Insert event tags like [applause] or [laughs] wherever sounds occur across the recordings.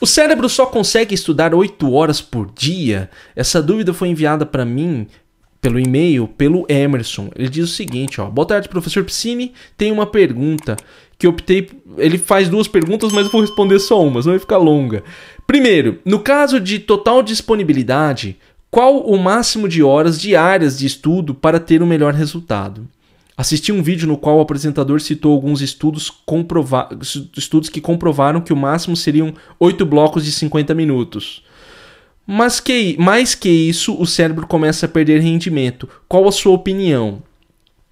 O cérebro só consegue estudar 8 horas por dia? Essa dúvida foi enviada para mim pelo e-mail pelo Emerson. Ele diz o seguinte, ó: "Boa tarde, professor Piscine. Tem uma pergunta que optei, ele faz duas perguntas, mas eu vou responder só uma, senão vai ficar longa. Primeiro, no caso de total disponibilidade, qual o máximo de horas diárias de estudo para ter o um melhor resultado?" Assisti um vídeo no qual o apresentador citou alguns estudos, comprova... estudos que comprovaram que o máximo seriam 8 blocos de 50 minutos. Mas que, mais que isso, o cérebro começa a perder rendimento. Qual a sua opinião?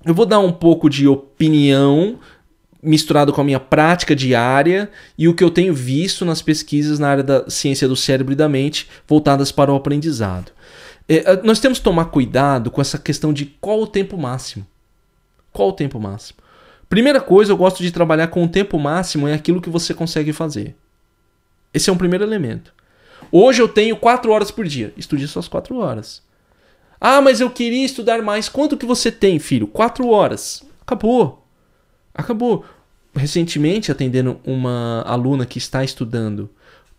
Eu vou dar um pouco de opinião misturado com a minha prática diária e o que eu tenho visto nas pesquisas na área da ciência do cérebro e da mente voltadas para o aprendizado. É, nós temos que tomar cuidado com essa questão de qual o tempo máximo. Qual o tempo máximo? Primeira coisa, eu gosto de trabalhar com o tempo máximo é aquilo que você consegue fazer. Esse é um primeiro elemento. Hoje eu tenho 4 horas por dia. Estude suas 4 horas. Ah, mas eu queria estudar mais. Quanto que você tem, filho? 4 horas. Acabou. Acabou. Recentemente, atendendo uma aluna que está estudando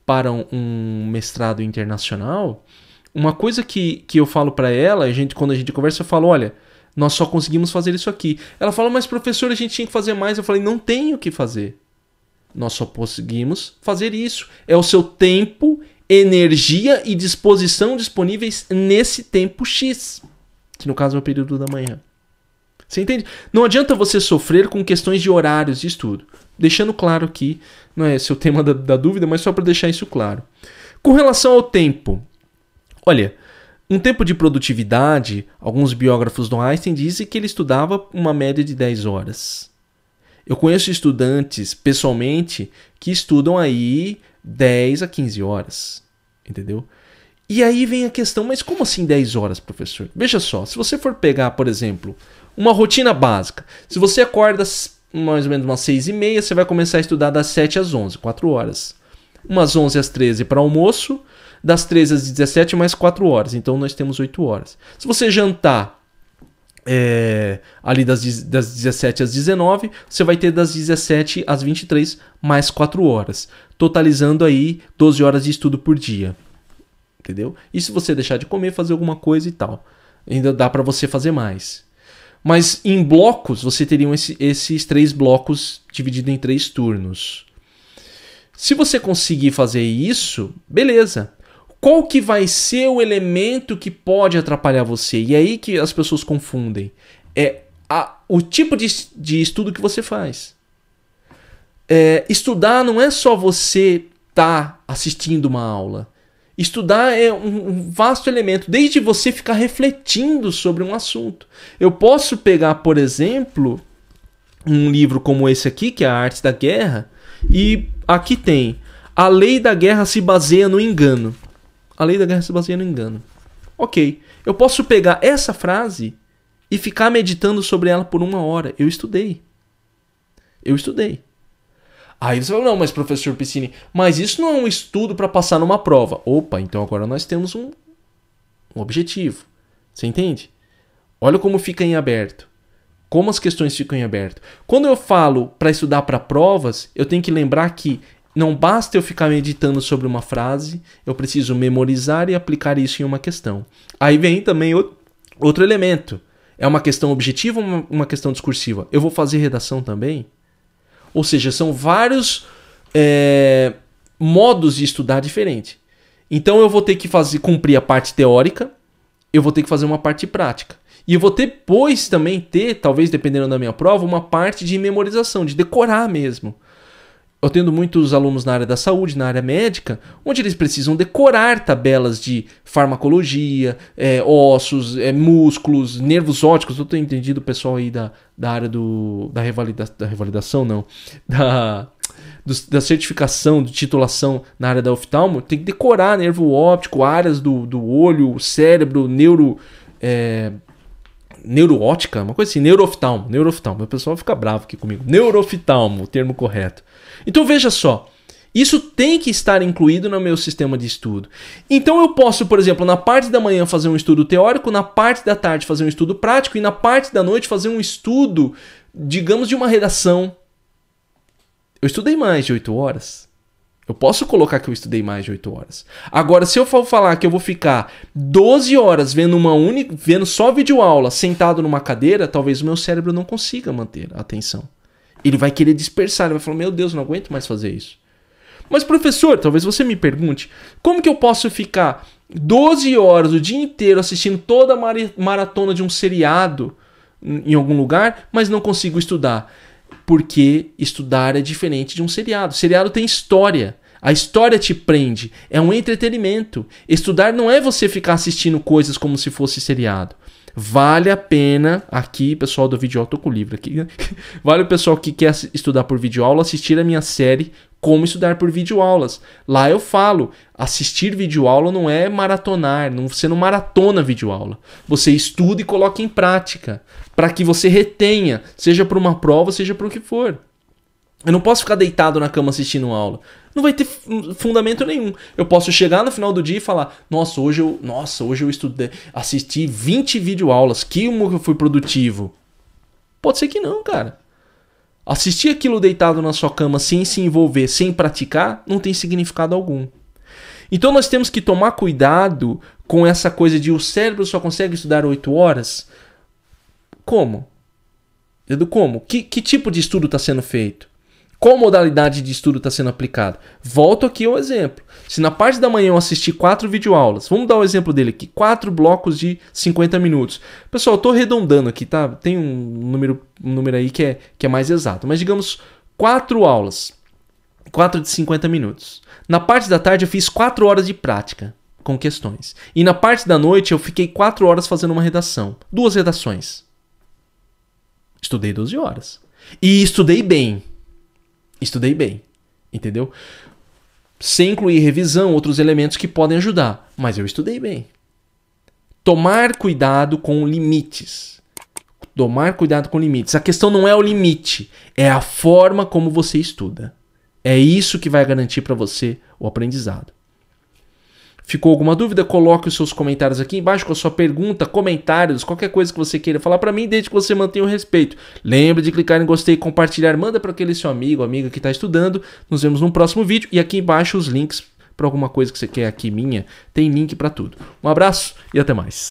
para um mestrado internacional, uma coisa que, que eu falo para ela, a gente, quando a gente conversa, eu falo: olha, nós só conseguimos fazer isso aqui. Ela fala, mas professor, a gente tinha que fazer mais. Eu falei, não tem o que fazer. Nós só conseguimos fazer isso. É o seu tempo, energia e disposição disponíveis nesse tempo X, que no caso é o período da manhã. Você entende? Não adianta você sofrer com questões de horários de estudo. Deixando claro que não é seu tema da, da dúvida, mas só para deixar isso claro. Com relação ao tempo, olha, um tempo de produtividade, alguns biógrafos do Einstein dizem que ele estudava uma média de 10 horas. Eu conheço estudantes, pessoalmente, que estudam aí 10 a 15 horas, entendeu? E aí vem a questão, mas como assim 10 horas, professor? Veja só, se você for pegar, por exemplo, uma rotina básica, se você acorda mais ou menos umas 6 e meia, você vai começar a estudar das 7 às 11, 4 horas. Umas 11 às 13 para almoço, das 13 às 17 mais 4 horas. Então nós temos 8 horas. Se você jantar é, ali das, das 17 às 19, você vai ter das 17 às 23 mais 4 horas, totalizando aí 12 horas de estudo por dia. Entendeu? E se você deixar de comer, fazer alguma coisa e tal, ainda dá para você fazer mais. Mas em blocos, você teria esse, esses três blocos divididos em três turnos. Se você conseguir fazer isso, beleza qual que vai ser o elemento que pode atrapalhar você? E é aí que as pessoas confundem. É a, o tipo de, de estudo que você faz. É, estudar não é só você estar tá assistindo uma aula. Estudar é um, um vasto elemento, desde você ficar refletindo sobre um assunto. Eu posso pegar, por exemplo, um livro como esse aqui, que é A Arte da Guerra, e aqui tem: A lei da guerra se baseia no engano a lei da guerra se baseia no engano. Ok, eu posso pegar essa frase e ficar meditando sobre ela por uma hora. Eu estudei. Eu estudei. Aí você fala, não, mas professor Piscine, mas isso não é um estudo para passar numa prova. Opa, então agora nós temos um, um objetivo. Você entende? Olha como fica em aberto. Como as questões ficam em aberto. Quando eu falo para estudar para provas, eu tenho que lembrar que não basta eu ficar meditando sobre uma frase, eu preciso memorizar e aplicar isso em uma questão. Aí vem também outro elemento. É uma questão objetiva ou uma questão discursiva? Eu vou fazer redação também? Ou seja, são vários é, modos de estudar diferente. Então eu vou ter que fazer cumprir a parte teórica, eu vou ter que fazer uma parte prática. E eu vou depois também ter, talvez dependendo da minha prova, uma parte de memorização, de decorar mesmo eu tendo muitos alunos na área da saúde, na área médica, onde eles precisam decorar tabelas de farmacologia, é, ossos, é, músculos, nervos óticos. Eu tenho entendido o pessoal aí da, da área do, da, revalida, da revalidação, não, [laughs] da, do, da certificação, de titulação na área da oftalmo, tem que decorar nervo óptico, áreas do, do olho, cérebro, neuro. É, neuroótica, uma coisa assim, neuroftalmo, neurooftalmo. O pessoal fica bravo aqui comigo. Neuroftalmo, o termo correto. Então veja só, isso tem que estar incluído no meu sistema de estudo. Então eu posso, por exemplo, na parte da manhã fazer um estudo teórico, na parte da tarde fazer um estudo prático e na parte da noite fazer um estudo, digamos, de uma redação. Eu estudei mais de 8 horas. Eu posso colocar que eu estudei mais de 8 horas. Agora, se eu for falar que eu vou ficar 12 horas vendo uma única, vendo só videoaula sentado numa cadeira, talvez o meu cérebro não consiga manter a atenção. Ele vai querer dispersar, ele vai falar: "Meu Deus, não aguento mais fazer isso". Mas professor, talvez você me pergunte, como que eu posso ficar 12 horas o dia inteiro assistindo toda a maratona de um seriado em algum lugar, mas não consigo estudar? porque estudar é diferente de um seriado. seriado tem história. A história te prende, é um entretenimento. Estudar não é você ficar assistindo coisas como se fosse seriado. Vale a pena aqui, pessoal do vídeo, eu tô com o livro aqui. Né? [laughs] vale o pessoal que quer estudar por videoaula assistir a minha série Como estudar por videoaulas. Lá eu falo, assistir videoaula não é maratonar, não, você não maratona aula. Você estuda e coloca em prática para que você retenha, seja para uma prova, seja para o que for. Eu não posso ficar deitado na cama assistindo aula. Não vai ter hum, fundamento nenhum. Eu posso chegar no final do dia e falar: "Nossa, hoje eu, nossa, hoje eu estudei, assisti 20 videoaulas, que eu fui produtivo". Pode ser que não, cara. Assistir aquilo deitado na sua cama sem se envolver, sem praticar, não tem significado algum. Então nós temos que tomar cuidado com essa coisa de o cérebro só consegue estudar 8 horas. Como? Do como? Que, que tipo de estudo está sendo feito? Qual modalidade de estudo está sendo aplicada? Volto aqui ao exemplo. Se na parte da manhã eu assistir quatro videoaulas, vamos dar o exemplo dele aqui, quatro blocos de 50 minutos. Pessoal, eu estou arredondando aqui, tá? Tem um número, um número aí que é, que é mais exato, mas digamos quatro aulas, quatro de 50 minutos. Na parte da tarde eu fiz quatro horas de prática com questões. E na parte da noite eu fiquei quatro horas fazendo uma redação, duas redações. Estudei 12 horas. E estudei bem. Estudei bem. Entendeu? Sem incluir revisão, outros elementos que podem ajudar. Mas eu estudei bem. Tomar cuidado com limites. Tomar cuidado com limites. A questão não é o limite, é a forma como você estuda. É isso que vai garantir para você o aprendizado. Ficou alguma dúvida? Coloque os seus comentários aqui embaixo com a sua pergunta, comentários, qualquer coisa que você queira falar para mim, desde que você mantenha o respeito. Lembre de clicar em gostei, compartilhar, manda para aquele seu amigo, amiga que está estudando. Nos vemos no próximo vídeo e aqui embaixo os links para alguma coisa que você quer aqui minha, tem link para tudo. Um abraço e até mais.